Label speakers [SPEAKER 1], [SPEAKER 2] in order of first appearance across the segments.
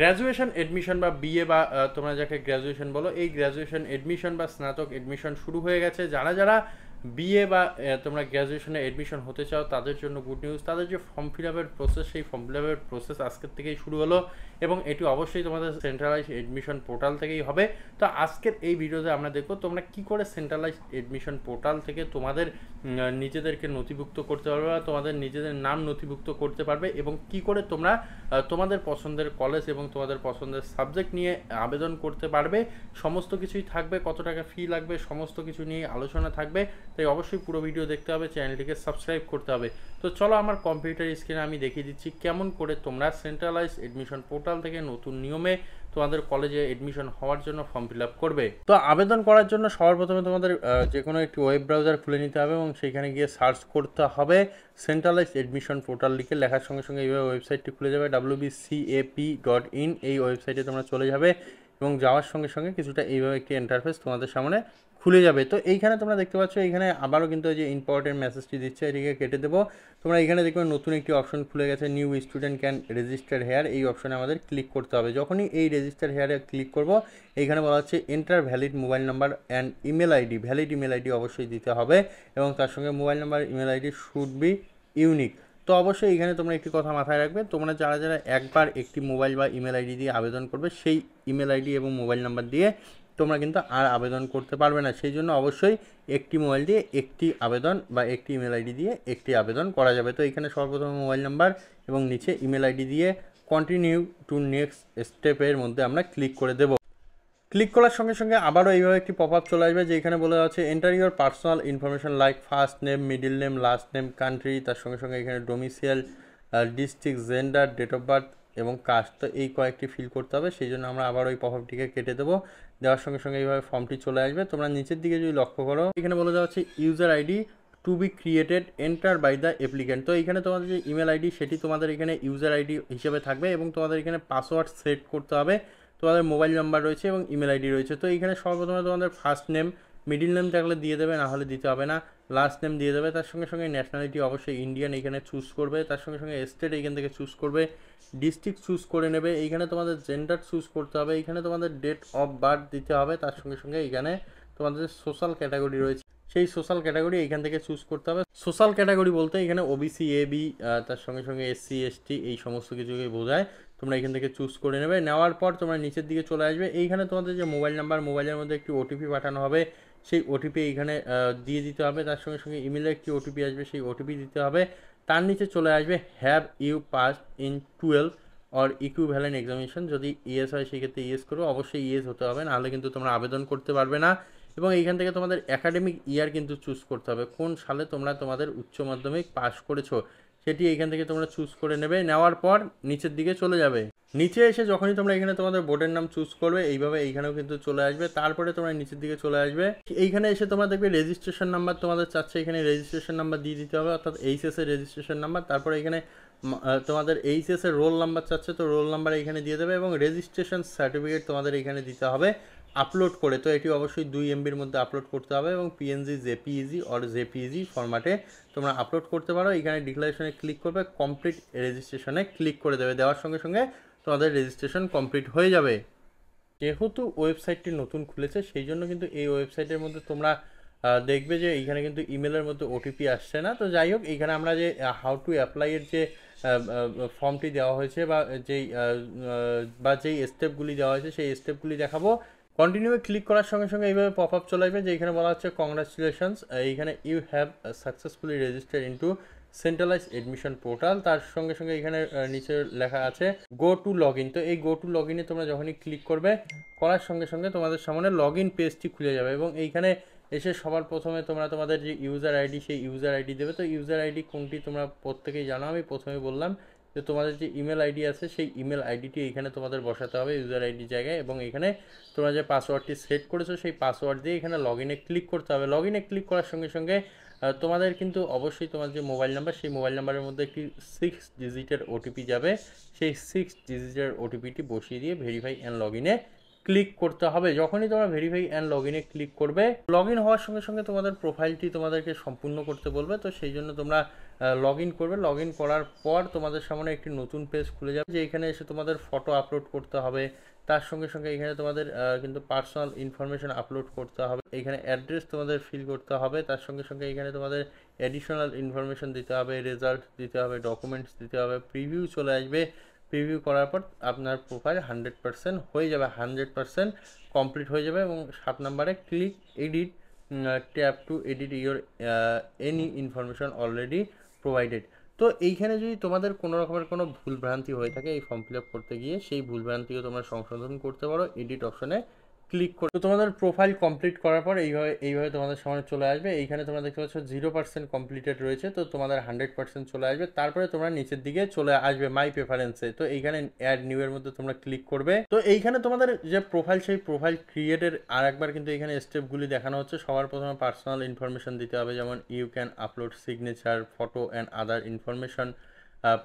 [SPEAKER 1] graduation admission বা BA বা তোমরা যাকে গ্র্যাজুয়েশন বলো এই গ্র্যাজুয়েশন এডমিশন বা স্নাতক এডমিশন শুরু হয়ে গেছে যারা যারা বিএ বা তোমরা গ্র্যাজুয়েশনে অ্যাডমিশন হতে চাও তাদের জন্য গুড নিউজ তাদের যে ফর্ম ফিল আপের প্রসেস সেই ফর্ম ফিল আপের প্রসেস আজকের থেকেই শুরু হলো এবং এটি অবশ্যই তোমাদের সেন্ট্রালাইজ এডমিশন পোর্টাল থেকেই হবে তো আজকের এই ভিডিওতে আমরা দেখব তোমরা কি করে সেন্ট্রালাইজ এডমিশন পোর্টাল থেকে তোমাদের নিজেদেরকে নথিভুক্ত করতে পারবে বা তোমাদের নিজেদের নাম নথিভুক্ত করতে পারবে এবং কি করে তোমরা তোমাদের পছন্দের কলেজ এবং তোমাদের পছন্দের সাবজেক্ট নিয়ে আবেদন করতে পারবে সমস্ত কিছুই থাকবে কত টাকা ফি লাগবে সমস্ত কিছু নিয়ে আলোচনা থাকবে তাই অবশ্যই পুরো ভিডিও দেখতে হবে চ্যানেলটিকে সাবস্ক্রাইব করতে হবে তো চলো আমার কম্পিউটার স্ক্রিনে আমি দেখিয়ে দিচ্ছি কেমন করে তোমরা সেন্ট্রালাইজ এডমিশন পোর্টাল থেকে নতুন নিয়মে তোমাদের কলেজে এডমিশন হওয়ার জন্য ফর্ম ফিল করবে তো আবেদন করার জন্য সবার প্রথমে তোমাদের যে কোনো একটি ওয়েব ব্রাউজার খুলে নিতে হবে এবং সেইখানে গিয়ে সার্চ করতে হবে সেন্ট্রালাইজ এডমিশন পোর্টাল লিখে লেখার সঙ্গে সঙ্গে এইভাবে ওয়েবসাইটটি খুলে যাবে ডাব্লু ডট ইন এই ওয়েবসাইটে তোমরা চলে যাবে এবং যাওয়ার সঙ্গে সঙ্গে কিছুটা এইভাবে একটি এন্টারফেস তোমাদের সামনে খুলে যাবে তো এইখানে তোমরা দেখতে পাচ্ছ এইখানে আবারও কিন্তু যে ইম্পর্টেন্ট মেসেজটি দিচ্ছে এটিকে কেটে দেবো তোমরা এখানে দেখবে নতুন একটি অপশন খুলে গেছে new student can register here এই অপশনে আমাদের ক্লিক করতে হবে যখনই এই রেজিস্টার হেয়ারে ক্লিক করব এইখানে বলা হচ্ছে enter valid mobile number and email ID valid email ID অবশ্যই দিতে হবে এবং তার সঙ্গে mobile number email ID should be unique তো অবশ্যই এখানে তোমরা একটি কথা মাথায় রাখবে তোমরা যারা যারা একবার একটি মোবাইল বা ইমেল আইডি দিয়ে আবেদন করবে সেই ইমেল আইডি এবং মোবাইল নাম্বার দিয়ে তোমরা কিন্তু আর আবেদন করতে পারবে না সেই জন্য অবশ্যই একটি মোবাইল দিয়ে একটি আবেদন বা একটি ইমেল আইডি দিয়ে একটি আবেদন করা যাবে তো এখানে সর্বপ্রথম মোবাইল নাম্বার এবং নিচে ইমেল আইডি দিয়ে কন্টিনিউ টু নেক্সট স্টেপের মধ্যে আমরা ক্লিক করে দেব ক্লিক করার সঙ্গে সঙ্গে আবারও এইভাবে একটি পপ আপ চলে আসবে যে এখানে বলে আছে enter your personal information like first name middle name last name country তার সঙ্গে সঙ্গে এখানে domicile district gender date of birth এবং কাজ তো এই কয়েকটি ফিল করতে হবে সেই জন্য আমরা আবার ওই পপআপটিকে কেটে দেবো দেওয়ার সঙ্গে সঙ্গে এইভাবে ফর্মটি চলে আসবে তোমরা নিচের দিকে যদি লক্ষ্য করো এখানে বলে দেওয়া হচ্ছে user ID to be created enter by the applicant তো এইখানে তোমাদের যে ইমেল আইডি সেটি তোমাদের এখানে ইউজার আইডি হিসেবে থাকবে এবং তোমাদের এখানে পাসওয়ার্ড সেট করতে হবে তোমাদের মোবাইল নাম্বার রয়েছে এবং ইমেল আইডি রয়েছে তো এখানে সর্বপ্রথমে তোমাদের ফার্স্ট নেম মিডিল নেম থাকলে দিয়ে দেবে না হলে দিতে হবে না লাস্ট নেম দিয়ে দেবে তার সঙ্গে সঙ্গে ন্যাশনালিটি অবশ্যই ইন্ডিয়ান এখানে চুজ করবে তার সঙ্গে সঙ্গে স্টেট এখান থেকে চুজ করবে ডিস্ট্রিক্ট চুজ করে নেবে এইখানে তোমাদের জেন্ডার চুজ করতে হবে এইখানে তোমাদের ডেট অফ বার্থ দিতে হবে তার সঙ্গে সঙ্গে এখানে তোমাদের সোশ্যাল ক্যাটাগরি রয়েছে সেই সোশ্যাল ক্যাটাগরি এখান থেকে চুজ করতে হবে সোশ্যাল ক্যাটাগরি বলতে এখানে ওবিসি এ বি তার সঙ্গে সঙ্গে এসসি এসটি এই সমস্ত কিছুকে বোঝায় তোমরা এখান থেকে চুজ করে নেবে নেওয়ার পর তোমরা নিচের দিকে চলে আসবে এইখানে তোমাদের যে মোবাইল নাম্বার মোবাইলের মধ্যে একটি ওটিপি পাঠানো হবে সেই ওটিপি এইখানে দিয়ে দিতে হবে তার সঙ্গে সঙ্গে ইমেলে একটি ওটিপি আসবে সেই ওটিপি দিতে হবে তার নিচে চলে আসবে have you pass in twelve or equivalent examination যদি ইএস হয় সেক্ষেত্রে ইএস করো অবশ্যই ইএস হতে হবে নাহলে কিন্তু তোমরা আবেদন করতে পারবে না এবং এইখান থেকে তোমাদের একাডেমিক ইয়ার কিন্তু চুজ করতে হবে কোন সালে তোমরা তোমাদের উচ্চ মাধ্যমিক পাশ করেছো সেটি এখান থেকে তোমরা চুজ করে নেবে নেওয়ার পর নিচের দিকে চলে যাবে নিচে এসে যখনই তোমরা এখানে তোমাদের বোর্ডের নাম চুজ করবে এইভাবে এইখানেও কিন্তু চলে আসবে তারপরে তোমরা নিচের দিকে চলে আসবে এইখানে এসে তোমরা দেখবে রেজিস্ট্রেশন নাম্বার তোমাদের চাচ্ছে এখানে রেজিস্ট্রেশন নাম্বার দিয়ে দিতে হবে অর্থাৎ এইচএস এর রেজিস্ট্রেশন নাম্বার তারপরে এখানে তোমাদের এইচএস এর রোল নাম্বার চাচ্ছে তো রোল নাম্বার এখানে দিয়ে দেবে এবং রেজিস্ট্রেশন সার্টিফিকেট তোমাদের এখানে দিতে হবে আপলোড করে তো এটি অবশ্যই দুই এমবির মধ্যে আপলোড করতে হবে এবং পিএনজি জেপিইজি অর জেপিইজি ফর্মাটে তোমরা আপলোড করতে পারো এখানে ডিক্লারেশনে ক্লিক করবে কমপ্লিট রেজিস্ট্রেশনে ক্লিক করে দেবে দেওয়ার সঙ্গে সঙ্গে তোমাদের রেজিস্ট্রেশন কমপ্লিট হয়ে যাবে যেহেতু ওয়েবসাইটটি নতুন খুলেছে সেই জন্য কিন্তু এই ওয়েবসাইটের মধ্যে তোমরা দেখবে যে এইখানে কিন্তু ইমেলের মধ্যে ওটিপি আসছে না তো যাই হোক এইখানে আমরা যে হাউ টু অ্যাপ্লাইয়ের যে ফর্মটি দেওয়া হয়েছে বা যেই বা যেই স্টেপগুলি দেওয়া হয়েছে সেই স্টেপগুলি দেখাবো কন্টিনিউয়ে ক্লিক করার সঙ্গে সঙ্গে এইভাবে পপ আপ চলে আসবে যে এখানে বলা হচ্ছে কংগ্রাচুলেশনস এইখানে you have successfully register into centralise admission portal তার সঙ্গে সঙ্গে এখানে নিচে লেখা আছে গো টু লগ তো এই গো টু লগ তোমরা যখনই ক্লিক করবে করার সঙ্গে সঙ্গে তোমাদের সামনে লগ ইন পেজটি খুলে যাবে এবং এইখানে এসে সবার প্রথমে তোমরা তোমাদের যে ইউজার আইডি সেই ইউজার আইডি দেবে তো ইউজার আইডি কোনটি তোমরা প্রত্যেকেই জানো আমি প্রথমে বললাম যে তোমাদের যে ইমেল আইডি আছে সেই ইমেল আইডিটি এখানে তোমাদের বসাতে হবে ইউজার আইডি জায়গায় এবং এখানে তোমরা যে পাসওয়ার্ডটি সেট করেছো সেই পাসওয়ার্ড দিয়ে এখানে লগ ইনে ক্লিক করতে হবে লগ ইনে ক্লিক করার সঙ্গে সঙ্গে তোমাদের কিন্তু অবশ্যই তোমার যে মোবাইল নাম্বার সেই মোবাইল নাম্বারের মধ্যে একটি সিক্স ডিজিটের ওটিপি যাবে সেই সিক্স ডিজিটের ওটিপিটি বসিয়ে দিয়ে ভেরিফাই অ্যান্ড লগ ইনে ক্লিক করতে হবে যখনই তোমরা ভেরিফাই অ্যান্ড লগ ইনে ক্লিক করবে লগ ইন হওয়ার সঙ্গে সঙ্গে তোমাদের প্রোফাইলটি তোমাদেরকে সম্পূর্ণ করতে বলবে তো সেই জন্য তোমরা লগ ইন করবে লগ ইন করার পর তোমাদের সামনে একটি নতুন পেজ খুলে যাবে যে এখানে এসে তোমাদের ফটো আপলোড করতে হবে তার সঙ্গে সঙ্গে এখানে তোমাদের কিন্তু পার্সোনাল ইনফরমেশন আপলোড করতে হবে এখানে অ্যাড্রেস তোমাদের ফিল করতে হবে তার সঙ্গে সঙ্গে এখানে তোমাদের অ্যাডিশনাল ইনফরমেশন দিতে হবে রেজাল্ট দিতে হবে ডকুমেন্টস দিতে হবে প্রিভিউ চলে আসবে প্রিভিউ করার পর আপনার প্রোফাইল হান্ড্রেড পারসেন্ট হয়ে যাবে হান্ড্রেড পারসেন্ট কমপ্লিট হয়ে যাবে এবং সাত নাম্বারে click edit tap to edit your any information already provided তো এইখানে যদি তোমাদের কোনো রকমের কোনো ভুলভ্রান্তি হয়ে থাকে এই ফর্ম ফিল আপ করতে গিয়ে সেই ভুলভ্রান্তিও তোমরা সংশোধন করতে পারো এডিট অপশনে ক্লিক করে তো তোমাদের প্রোফাইল কমপ্লিট করার পর এইভাবে এইভাবে তোমাদের সামনে চলে আসবে এইখানে তোমরা দেখতে পাচ্ছ জিরো পার্সেন্ট কমপ্লিটেড রয়েছে তো তোমাদের হান্ড্রেড পার্সেন্ট চলে আসবে তারপরে তোমরা নিচের দিকে চলে আসবে মাই প্রেফারেন্সে তো এইখানে অ্যাড নিউ এর মধ্যে তোমরা ক্লিক করবে তো এইখানে তোমাদের যে প্রোফাইল সেই প্রোফাইল ক্রিয়েটের আর একবার কিন্তু এখানে স্টেপগুলি দেখানো হচ্ছে সবার প্রথমে পার্সোনাল ইনফরমেশন দিতে হবে যেমন you can upload signature photo and other information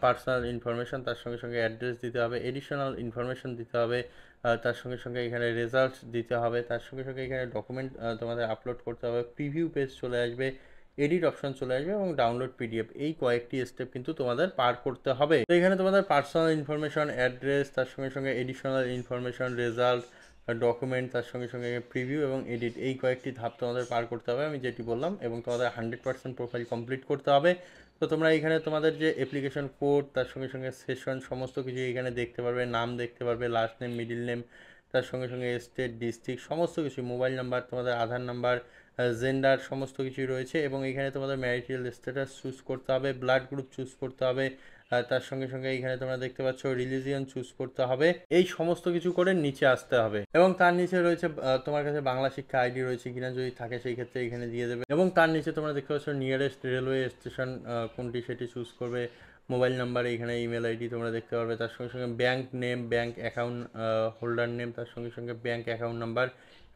[SPEAKER 1] personal information তার সঙ্গে সঙ্গে অ্যাড্রেস দিতে হবে এডিশনাল ইনফরমেশন দিতে হবে তার সঙ্গে সঙ্গে এখানে রেজাল্ট দিতে হবে তার সঙ্গে সঙ্গে এখানে ডকুমেন্ট তোমাদের আপলোড করতে হবে প্রিভিউ পেজ চলে আসবে এডিট অপশন চলে আসবে এবং ডাউনলোড পিডিএফ এই কয়েকটি স্টেপ কিন্তু তোমাদের পার করতে হবে তো এখানে তোমাদের পার্সোনাল ইনফরমেশন অ্যাড্রেস তার সঙ্গে সঙ্গে এডিশনাল ইনফরমেশন রেজাল্ট ডকুমেন্ট তার সঙ্গে সঙ্গে প্রিভিউ এবং এডিট এই কয়েকটি ধাপ তোমাদের পার করতে হবে আমি যেটি বললাম এবং তোমাদের হান্ড্রেড পার্সেন্ট প্রোফাইল কমপ্লিট করতে হবে তো তোমরা এখানে তোমাদের যে অ্যাপ্লিকেশন কোড তার সঙ্গে সঙ্গে সেশন সমস্ত কিছু এখানে দেখতে পারবে নাম দেখতে পারবে লাস্ট নেম মিডিল নেম তার সঙ্গে সঙ্গে স্টেট ডিস্ট্রিক্ট সমস্ত কিছু মোবাইল নাম্বার তোমাদের আধার নাম্বার জেন্ডার সমস্ত কিছুই রয়েছে এবং এখানে তোমাদের ম্যারিটিয়াল স্ট্যাটাস চুজ করতে হবে ব্লাড গ্রুপ চুজ করতে হবে তার সঙ্গে সঙ্গে এইখানে তোমরা দেখতে পাচ্ছ রিলিজিয়ন চুজ করতে হবে এই সমস্ত কিছু করে নিচে আসতে হবে এবং তার নিচে রয়েছে তোমার কাছে বাংলা শিক্ষা আইডি রয়েছে কিনা যদি থাকে সেই ক্ষেত্রে এখানে দিয়ে দেবে এবং তার নিচে তোমরা দেখতে পাচ্ছ নিয়ারেস্ট রেলওয়ে স্টেশন কোনটি সেটি চুজ করবে মোবাইল নাম্বার এখানে ইমেল আইডি তোমরা দেখতে পারবে তার সঙ্গে সঙ্গে bank name bank account holder name তার সঙ্গে সঙ্গে ব্যাঙ্ক অ্যাকাউন্ট নাম্বার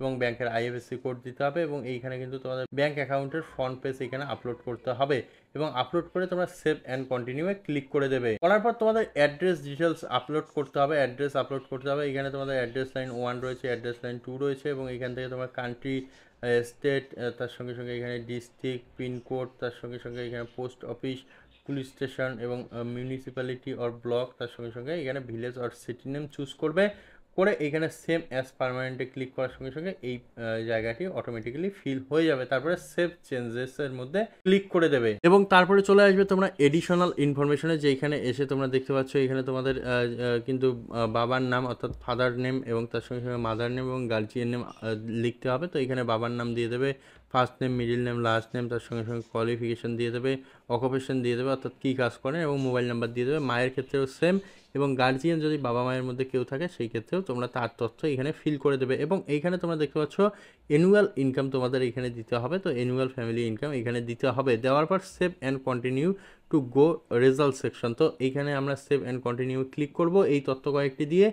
[SPEAKER 1] এবং ব্যাংকের আইএফএসসি কোড দিতে হবে এবং এইখানে কিন্তু তোমাদের ব্যাংক অ্যাকাউন্টের ফ্রন্ট পেজ এখানে আপলোড করতে হবে এবং আপলোড করে তোমরা সেভ অ্যান্ড কন্টিনিউয়ে ক্লিক করে দেবে করার পর তোমাদের অ্যাড্রেস ডিটেলস আপলোড করতে হবে অ্যাড্রেস আপলোড করতে হবে এখানে তোমাদের অ্যাড্রেস লাইন ওয়ান রয়েছে অ্যাড্রেস লাইন টু রয়েছে এবং এখান থেকে তোমার কান্ট্রি স্টেট তার সঙ্গে সঙ্গে এখানে ডিস্ট্রিক্ট পিনকোড তার সঙ্গে সঙ্গে এখানে পোস্ট অফিস পুলিশ স্টেশন এবং মিউনিসিপ্যালিটি অর ব্লক তার সঙ্গে সঙ্গে এখানে village or city name choose করবে করে এইখানে সেম অ্যাজ পারমানেন্টে ক্লিক করার সঙ্গে সঙ্গে এই জায়গাটি অটোমেটিক্যালি ফিল হয়ে যাবে তারপরে সেভ চেঞ্জেসের মধ্যে ক্লিক করে দেবে এবং তারপরে চলে আসবে তোমরা এডিশনাল ইনফরমেশনে যে এখানে এসে তোমরা দেখতে পাচ্ছ এখানে তোমাদের কিন্তু বাবার নাম অর্থাৎ ফাদার নেম এবং তার সঙ্গে সঙ্গে মাদার নেম এবং গার্জিয়ান নেম লিখতে হবে তো এখানে বাবার নাম দিয়ে দেবে first name middle name last name তার সঙ্গে সঙ্গে কোয়ালিফিকেশান দিয়ে দেবে অকুপেশান দিয়ে দেবে অর্থাৎ কী কাজ করেন এবং মোবাইল নাম্বার দিয়ে দেবে মায়ের ক্ষেত্রেও সেম এবং গার্জিয়ান যদি বাবা মায়ের মধ্যে কেউ থাকে সেই ক্ষেত্রেও তোমরা তার তথ্য এখানে ফিল করে দেবে এবং এইখানে তোমরা দেখতে পাচ্ছ অ্যানুয়াল ইনকাম তোমাদের এখানে দিতে হবে তো অ্যানুয়াল ফ্যামিলি ইনকাম এখানে দিতে হবে দেওয়ার পর save and continue to go result section তো এইখানে আমরা সেভ অ্যান্ড কন্টিনিউ ক্লিক করব এই তথ্য কয়েকটি দিয়ে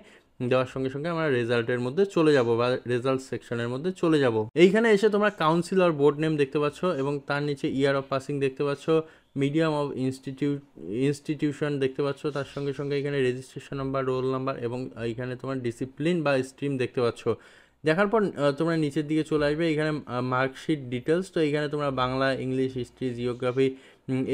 [SPEAKER 1] দেওয়ার সঙ্গে সঙ্গে আমরা রেজাল্টের মধ্যে চলে যাব বা রেজাল্ট সেকশনের মধ্যে চলে যাব এইখানে এসে তোমরা কাউন্সিলর বোর্ড নেম দেখতে পাচ্ছ এবং তার নিচে ইয়ার অফ পাসিং দেখতে পাচ্ছ মিডিয়াম অফ ইনস্টিটিউট ইনস্টিটিউশন দেখতে পাচ্ছ তার সঙ্গে সঙ্গে এখানে রেজিস্ট্রেশন নাম্বার রোল নাম্বার এবং এখানে তোমার ডিসিপ্লিন বা স্ট্রিম দেখতে পাচ্ছ দেখার পর তোমরা নিচের দিকে চলে আসবে এখানে মার্কশিট ডিটেলস তো এখানে তোমরা বাংলা ইংলিশ হিস্ট্রি জিওগ্রাফি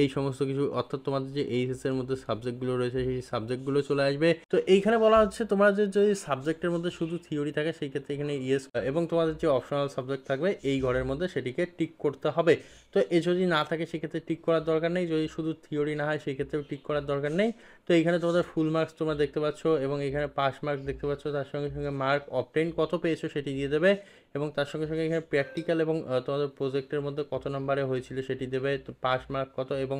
[SPEAKER 1] এই সমস্ত কিছু অর্থাৎ তোমাদের যে এইচএসের মধ্যে সাবজেক্টগুলো রয়েছে সেই সাবজেক্টগুলো চলে আসবে তো এইখানে বলা হচ্ছে তোমাদের যদি সাবজেক্টের মধ্যে শুধু থিওরি থাকে সেই ক্ষেত্রে এখানে ইয়েস এবং তোমাদের যে অপশনাল সাবজেক্ট থাকবে এই ঘরের মধ্যে সেটিকে টিক করতে হবে তো এ যদি না থাকে সেক্ষেত্রে টিক করার দরকার নেই যদি শুধু থিওরি না হয় সেই ক্ষেত্রেও টিক করার দরকার নেই তো এখানে তোমাদের ফুল মার্কস তোমরা দেখতে পাচ্ছ এবং এখানে পাস মার্কস দেখতে পাচ্ছ তার সঙ্গে সঙ্গে মার্ক অপটেন কত পেয়েছো সেটি দিয়ে দেবে এবং তার সঙ্গে সঙ্গে এখানে প্র্যাকটিক্যাল এবং তোমাদের প্রজেক্টের মধ্যে কত নাম্বারে হয়েছিল সেটি দেবে তো পাস মার্ক কত এবং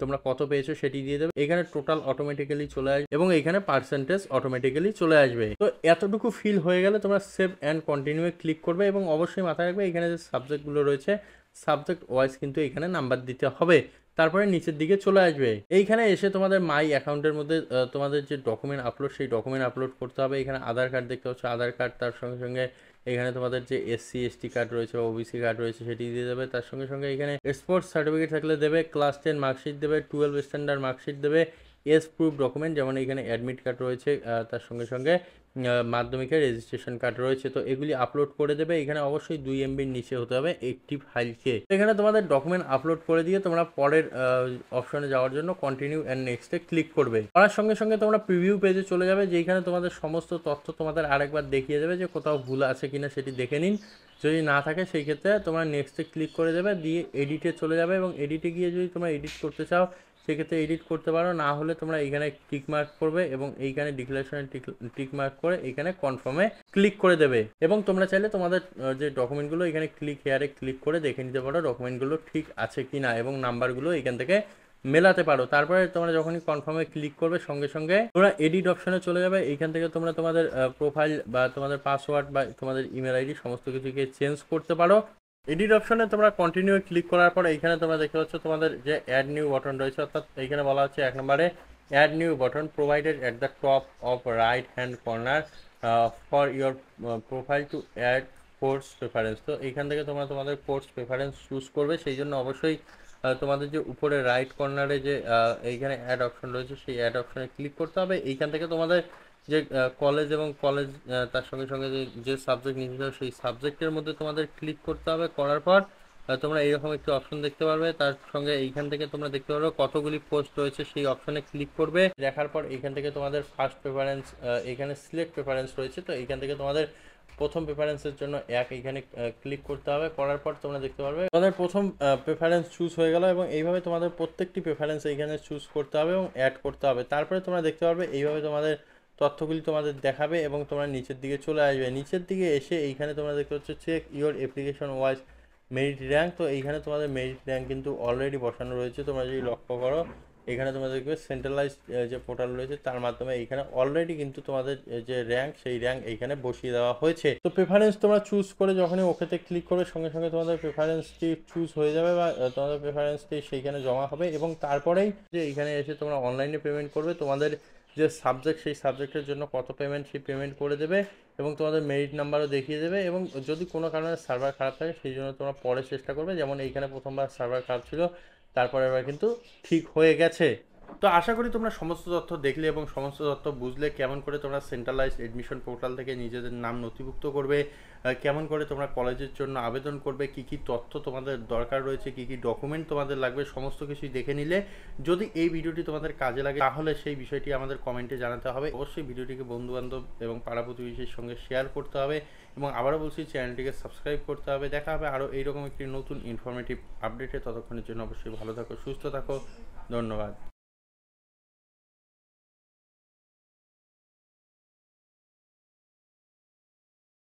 [SPEAKER 1] তোমরা কত পেয়েছো সেটি দিয়ে দেবে এখানে টোটাল অটোমেটিক্যালি চলে আসবে এবং এখানে পার্সেন্টেজ অটোমেটিক্যালি চলে আসবে তো এতটুকু ফিল হয়ে গেলে তোমরা সেভ অ্যান্ড কন্টিনিউয়ে ক্লিক করবে এবং অবশ্যই মাথায় রাখবে এখানে যে সাবজেক্টগুলো রয়েছে সাবজেক্ট ওয়াইজ কিন্তু এখানে নাম্বার দিতে হবে তারপরে নিচের দিকে চলে আসবে এইখানে এসে তোমাদের মাই অ্যাকাউন্টের মধ্যে তোমাদের যে ডকুমেন্ট আপলোড সেই ডকুমেন্ট আপলোড করতে হবে এখানে আধার কার্ড দেখতে হচ্ছে আধার কার্ড তার সঙ্গে সঙ্গে এখানে তোমাদের যে এসসি এসটি কার্ড রয়েছে বা ওবিসি কার্ড রয়েছে সেটি দিয়ে দেবে তার সঙ্গে সঙ্গে এখানে স্পোর্টস সার্টিফিকেট থাকলে দেবে ক্লাস টেন মার্কশিট দেবে টুয়েলভ স্ট্যান্ডার্ড মার্কশিট দেবে এস প্রুফ ডকুমেন্ট যেমন এখানে অ্যাডমিট কার্ড রয়েছে তার সঙ্গে সঙ্গে মাধ্যমিকের রেজিস্ট্রেশন কার্ড রয়েছে তো এগুলি আপলোড করে দেবে এখানে অবশ্যই দুই এমবির নিচে হতে হবে একটি ফাইলকে এখানে তোমাদের ডকুমেন্ট আপলোড করে দিয়ে তোমরা পরের অপশনে যাওয়ার জন্য কন্টিনিউ অ্যান্ড নেক্সটে ক্লিক করবে করার সঙ্গে সঙ্গে তোমরা প্রিভিউ পেজে চলে যাবে যেখানে তোমাদের সমস্ত তথ্য তোমাদের আরেকবার দেখিয়ে দেবে যে কোথাও ভুল আছে কিনা সেটি দেখে নিন যদি না থাকে সেই ক্ষেত্রে তোমরা নেক্সটে ক্লিক করে দেবে দিয়ে এডিটে চলে যাবে এবং এডিটে গিয়ে যদি তোমরা এডিট করতে চাও সেক্ষেত্রে এডিট করতে পারো না হলে তোমরা এইখানে টিক মার্ক করবে এবং এইখানে ডিক্লারেশনে টিক মার্ক করে এখানে কনফার্মে ক্লিক করে দেবে এবং তোমরা চাইলে তোমাদের যে ডকুমেন্টগুলো এখানে ক্লিক হেয়ারে ক্লিক করে দেখে নিতে পারো ডকুমেন্টগুলো ঠিক আছে কি না এবং নাম্বারগুলো এখান থেকে মেলাতে পারো তারপরে তোমরা যখনই কনফার্মে ক্লিক করবে সঙ্গে সঙ্গে তোমরা এডিট অপশনে চলে যাবে এইখান থেকে তোমরা তোমাদের প্রোফাইল বা তোমাদের পাসওয়ার্ড বা তোমাদের ইমেল আইডি সমস্ত কিছুকে চেঞ্জ করতে পারো এডিট অপশনে তোমরা কন্টিনিউ ক্লিক করার পর এইখানে তোমরা দেখতে পাচ্ছ তোমাদের যে অ্যাড নিউ বটন রয়েছে অর্থাৎ এইখানে বলা হচ্ছে এক নম্বরে add new button provided at the top of right hand corner for your profile to add course preference তো এইখান থেকে তোমরা তোমাদের কোর্স প্রেফারেন্স চুজ করবে সেই জন্য অবশ্যই তোমাদের যে উপরে রাইট কর্নারে যে এইখানে অ্যাড অপশন রয়েছে সেই অ্যাড অপশনে ক্লিক করতে হবে এইখান থেকে তোমাদের যে কলেজ এবং কলেজ তার সঙ্গে সঙ্গে যে যে সাবজেক্ট নির্দিষ্ট সেই সাবজেক্টের মধ্যে তোমাদের ক্লিক করতে হবে করার পর তোমরা এইরকম একটি অপশন দেখতে পারবে তার সঙ্গে এইখান থেকে তোমরা দেখতে পারবে কতগুলি পোস্ট রয়েছে সেই অপশনে ক্লিক করবে দেখার পর এখান থেকে তোমাদের ফার্স্ট প্রেফারেন্স এখানে সিলেক্ট প্রেফারেন্স রয়েছে তো এইখান থেকে তোমাদের প্রথম প্রেফারেন্সের জন্য এক এখানে ক্লিক করতে হবে করার পর তোমরা দেখতে পারবে তোমাদের প্রথম প্রেফারেন্স চুজ হয়ে গেল এবং এইভাবে তোমাদের প্রত্যেকটি প্রেফারেন্স এইখানে চুজ করতে হবে এবং অ্যাড করতে হবে তারপরে তোমরা দেখতে পারবে এইভাবে তোমাদের তথ্যগুলি তোমাদের দেখাবে এবং তোমরা নিচের দিকে চলে আসবে নিচের দিকে এসে এইখানে তোমরা দেখতে পাচ্ছ check your application wise merit rank তো এইখানে তোমাদের মেরিট র্যাঙ্ক কিন্তু অলরেডি বসানো রয়েছে তোমরা যদি লক্ষ্য করো এখানে তোমাদের দেখবে সেন্ট্রালাইজ যে পোর্টাল রয়েছে তার মাধ্যমে এইখানে অলরেডি কিন্তু তোমাদের যে র্যাঙ্ক সেই র্যাঙ্ক এইখানে বসিয়ে দেওয়া হয়েছে তো প্রেফারেন্স তোমরা চুজ করে যখনই ওকেতে ক্লিক করবে সঙ্গে সঙ্গে তোমাদের প্রেফারেন্সটি চুজ হয়ে যাবে বা তোমাদের প্রেফারেন্সটি সেইখানে জমা হবে এবং তারপরেই যে এইখানে এসে তোমরা অনলাইনে পেমেন্ট করবে তোমাদের যে সাবজেক্ট সেই সাবজেক্টের জন্য কত পেমেন্ট সেই পেমেন্ট করে দেবে এবং তোমাদের মেরিট নাম্বারও দেখিয়ে দেবে এবং যদি কোনো কারণে সার্ভার খারাপ থাকে সেই জন্য তোমরা পরে চেষ্টা করবে যেমন এইখানে প্রথমবার সার্ভার খারাপ ছিল তারপরে এবার কিন্তু ঠিক হয়ে গেছে তো আশা করি তোমরা সমস্ত তথ্য দেখলে এবং সমস্ত তথ্য বুঝলে কেমন করে তোমরা সেন্ট্রালাইজ এডমিশন পোর্টাল থেকে নিজেদের নাম নথিভুক্ত করবে কেমন করে তোমরা কলেজের জন্য আবেদন করবে কি কি তথ্য তোমাদের দরকার রয়েছে কি কি ডকুমেন্ট তোমাদের লাগবে সমস্ত কিছুই দেখে নিলে যদি এই ভিডিওটি তোমাদের কাজে লাগে তাহলে সেই বিষয়টি আমাদের কমেন্টে জানাতে হবে অবশ্যই ভিডিওটিকে বন্ধুবান্ধব এবং পাড়া প্রতিবেশীর সঙ্গে শেয়ার করতে হবে এবং আবারও বলছি চ্যানেলটিকে সাবস্ক্রাইব করতে হবে দেখা হবে আরও এইরকম একটি নতুন ইনফরমেটিভ আপডেটে ততক্ষণের জন্য অবশ্যই ভালো থাকো সুস্থ থাকো ধন্যবাদ